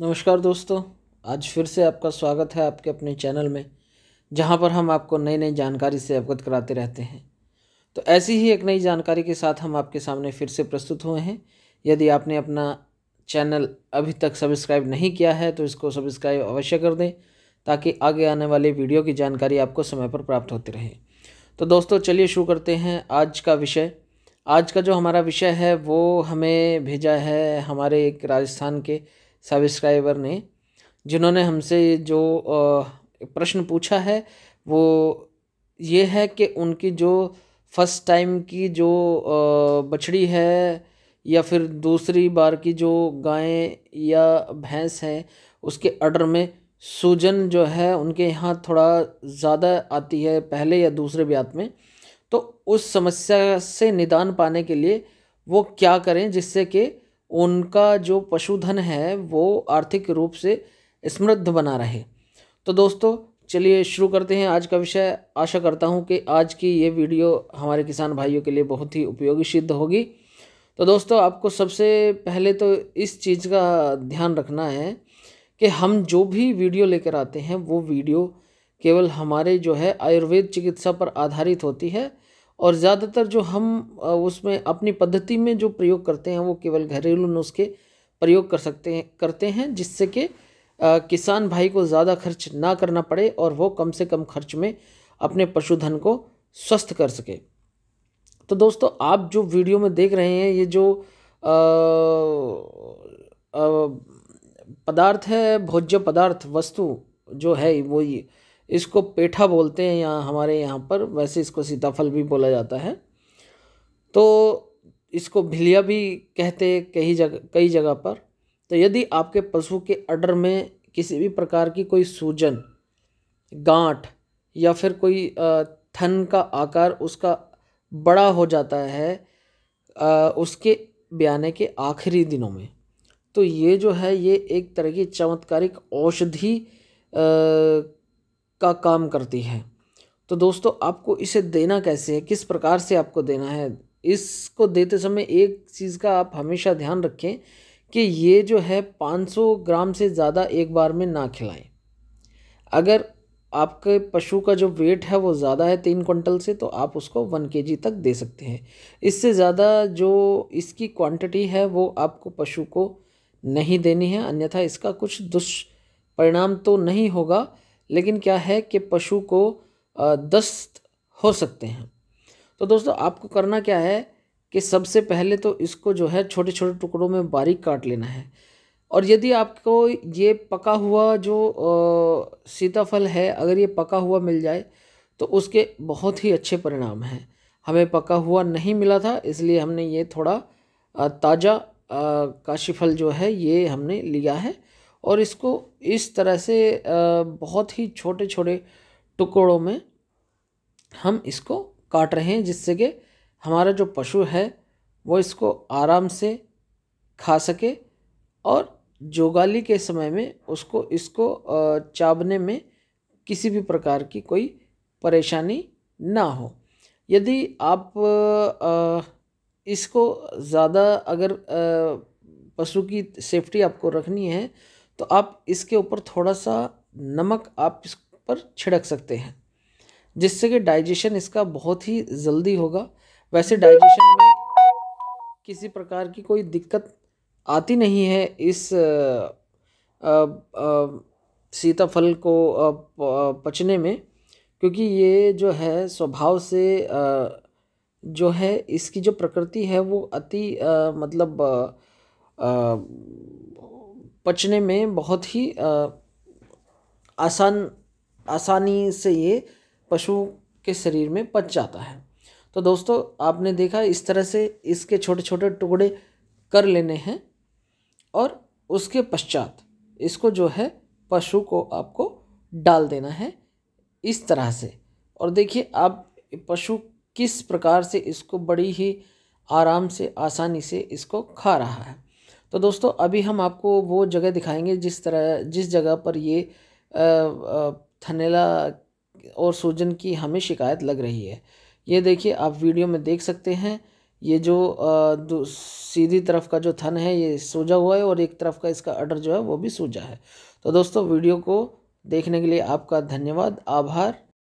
नमस्कार दोस्तों आज फिर से आपका स्वागत है आपके अपने चैनल में जहां पर हम आपको नई नई जानकारी से अवगत कराते रहते हैं तो ऐसी ही एक नई जानकारी के साथ हम आपके सामने फिर से प्रस्तुत हुए हैं यदि आपने अपना चैनल अभी तक सब्सक्राइब नहीं किया है तो इसको सब्सक्राइब अवश्य कर दें ताकि आगे आने वाले वीडियो की जानकारी आपको समय पर प्राप्त होती रहे तो दोस्तों चलिए शुरू करते हैं आज का विषय आज का जो हमारा विषय है वो हमें भेजा है हमारे एक राजस्थान के सब्सक्राइबर ने जिन्होंने हमसे जो प्रश्न पूछा है वो ये है कि उनकी जो फर्स्ट टाइम की जो बछड़ी है या फिर दूसरी बार की जो गायें या भैंस हैं उसके अर्डर में सूजन जो है उनके यहाँ थोड़ा ज़्यादा आती है पहले या दूसरे ब्यात में तो उस समस्या से निदान पाने के लिए वो क्या करें जिससे कि उनका जो पशुधन है वो आर्थिक रूप से समृद्ध बना रहे तो दोस्तों चलिए शुरू करते हैं आज का विषय आशा करता हूँ कि आज की ये वीडियो हमारे किसान भाइयों के लिए बहुत ही उपयोगी सिद्ध होगी तो दोस्तों आपको सबसे पहले तो इस चीज़ का ध्यान रखना है कि हम जो भी वीडियो लेकर आते हैं वो वीडियो केवल हमारे जो है आयुर्वेद चिकित्सा पर आधारित होती है और ज़्यादातर जो हम उसमें अपनी पद्धति में जो प्रयोग करते हैं वो केवल घरेलू नुस्खे प्रयोग कर सकते हैं करते हैं जिससे कि किसान भाई को ज़्यादा खर्च ना करना पड़े और वो कम से कम खर्च में अपने पशुधन को स्वस्थ कर सके तो दोस्तों आप जो वीडियो में देख रहे हैं ये जो आ, आ, पदार्थ है भोज्य पदार्थ वस्तु जो है वो ये इसको पेठा बोलते हैं यहाँ हमारे यहाँ पर वैसे इसको सीताफल भी बोला जाता है तो इसको भिलिया भी कहते हैं कई जगह कई जगह पर तो यदि आपके पशु के अडर में किसी भी प्रकार की कोई सूजन गांठ या फिर कोई थन का आकार उसका बड़ा हो जाता है उसके ब्याने के आखिरी दिनों में तो ये जो है ये एक तरह की चमत्कारिक औषधि का काम करती है तो दोस्तों आपको इसे देना कैसे है किस प्रकार से आपको देना है इसको देते समय एक चीज़ का आप हमेशा ध्यान रखें कि ये जो है 500 ग्राम से ज़्यादा एक बार में ना खिलाएं अगर आपके पशु का जो वेट है वो ज़्यादा है तीन क्विंटल से तो आप उसको वन के तक दे सकते हैं इससे ज़्यादा जो इसकी क्वांटिटी है वो आपको पशु को नहीं देनी है अन्यथा इसका कुछ दुष्परिणाम तो नहीं होगा लेकिन क्या है कि पशु को दस्त हो सकते हैं तो दोस्तों आपको करना क्या है कि सबसे पहले तो इसको जो है छोटे छोटे टुकड़ों में बारीक काट लेना है और यदि आपको ये पका हुआ जो सीताफल है अगर ये पका हुआ मिल जाए तो उसके बहुत ही अच्छे परिणाम हैं हमें पका हुआ नहीं मिला था इसलिए हमने ये थोड़ा ताज़ा काशीफल जो है ये हमने लिया है और इसको इस तरह से बहुत ही छोटे छोटे टुकड़ों में हम इसको काट रहे हैं जिससे कि हमारा जो पशु है वो इसको आराम से खा सके और जोगाली के समय में उसको इसको चाबने में किसी भी प्रकार की कोई परेशानी ना हो यदि आप इसको ज़्यादा अगर पशु की सेफ्टी आपको रखनी है तो आप इसके ऊपर थोड़ा सा नमक आप इस पर छिड़क सकते हैं जिससे कि डाइजेशन इसका बहुत ही जल्दी होगा वैसे डाइजेशन में किसी प्रकार की कोई दिक्कत आती नहीं है इस आ, आ, सीताफल को पचने में क्योंकि ये जो है स्वभाव से जो है इसकी जो प्रकृति है वो अति मतलब पचने में बहुत ही आसान आसानी से ये पशु के शरीर में पच जाता है तो दोस्तों आपने देखा इस तरह से इसके छोटे छोटे टुकड़े कर लेने हैं और उसके पश्चात इसको जो है पशु को आपको डाल देना है इस तरह से और देखिए आप पशु किस प्रकार से इसको बड़ी ही आराम से आसानी से इसको खा रहा है तो दोस्तों अभी हम आपको वो जगह दिखाएंगे जिस तरह जिस जगह पर ये थनेला और सूजन की हमें शिकायत लग रही है ये देखिए आप वीडियो में देख सकते हैं ये जो सीधी तरफ का जो थन है ये सूजा हुआ है और एक तरफ का इसका अडर जो है वो भी सूजा है तो दोस्तों वीडियो को देखने के लिए आपका धन्यवाद आभार